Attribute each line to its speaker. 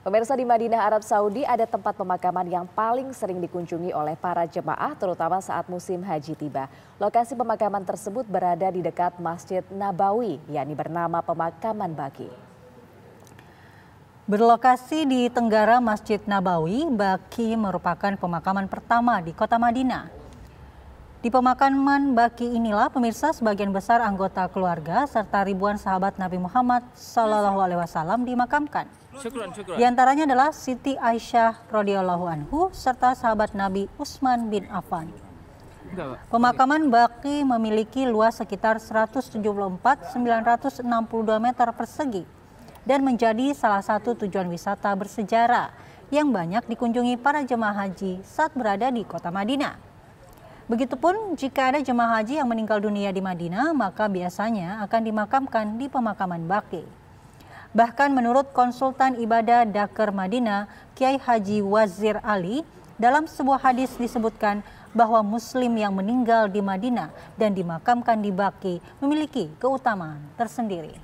Speaker 1: Pemirsa di Madinah Arab Saudi ada tempat pemakaman yang paling sering dikunjungi oleh para jemaah terutama saat musim haji tiba. Lokasi pemakaman tersebut berada di dekat Masjid Nabawi, yakni bernama Pemakaman Baki.
Speaker 2: Berlokasi di Tenggara Masjid Nabawi, Baki merupakan pemakaman pertama di kota Madinah. Di pemakaman Baki inilah pemirsa sebagian besar anggota keluarga serta ribuan sahabat Nabi Muhammad Shallallahu Alaihi Wasallam dimakamkan.
Speaker 3: Syukuran, syukuran. Di
Speaker 2: antaranya adalah Siti Aisyah radhiyallahu anhu serta sahabat Nabi Utsman bin Affan. Pemakaman Baki memiliki luas sekitar 174.962 meter persegi dan menjadi salah satu tujuan wisata bersejarah yang banyak dikunjungi para jemaah haji saat berada di kota Madinah. Begitupun jika ada jemaah haji yang meninggal dunia di Madinah, maka biasanya akan dimakamkan di pemakaman Baki. Bahkan menurut konsultan ibadah Dakar Madinah, Kiai Haji Wazir Ali, dalam sebuah hadis disebutkan bahwa muslim yang meninggal di Madinah dan dimakamkan di Baki memiliki keutamaan tersendiri.